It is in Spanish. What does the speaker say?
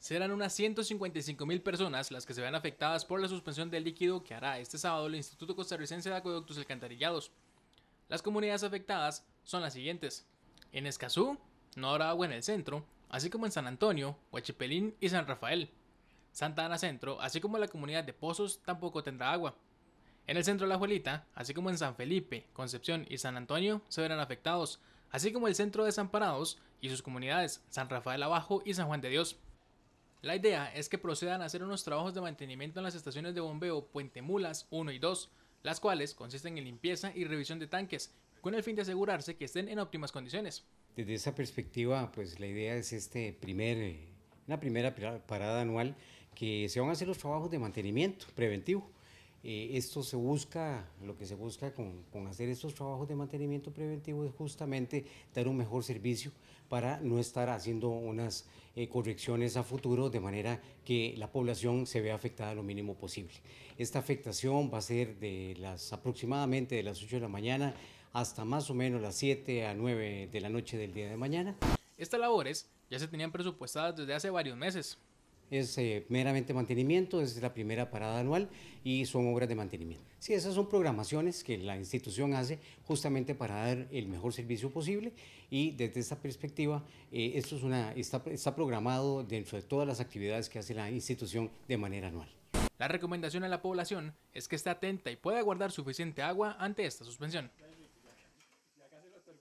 Serán unas 155 mil personas las que se vean afectadas por la suspensión del líquido que hará este sábado el Instituto Costarricense de Acueductos y Alcantarillados. Las comunidades afectadas son las siguientes. En Escazú, no habrá agua en el centro, así como en San Antonio, Huachipelín y San Rafael. Santa Ana Centro, así como la comunidad de Pozos, tampoco tendrá agua. En el centro de la Juelita, así como en San Felipe, Concepción y San Antonio, se verán afectados, así como el centro de Desamparados y sus comunidades, San Rafael Abajo y San Juan de Dios. La idea es que procedan a hacer unos trabajos de mantenimiento en las estaciones de bombeo Puente Mulas 1 y 2, las cuales consisten en limpieza y revisión de tanques, con el fin de asegurarse que estén en óptimas condiciones. Desde esa perspectiva, pues la idea es este primer, una primera parada anual que se van a hacer los trabajos de mantenimiento preventivo eh, esto se busca, lo que se busca con, hacer estos trabajos de mantenimiento preventivo es justamente dar un mejor servicio para no estar haciendo unas eh, correcciones a futuro de manera que la población se vea afectada lo mínimo posible. Esta afectación va a ser de las aproximadamente de las 8 de la mañana hasta más o menos las 7 a 9 de la noche del día de mañana. Estas labores ya se tenían presupuestadas desde hace varios meses, es eh, meramente mantenimiento, es la primera parada anual y son obras de mantenimiento. Sí, esas son programaciones que la institución hace justamente para dar el mejor servicio posible y desde esta perspectiva eh, esto es una, está, está programado dentro de todas las actividades que hace la institución de manera anual. La recomendación a la población es que esté atenta y pueda guardar suficiente agua ante esta suspensión.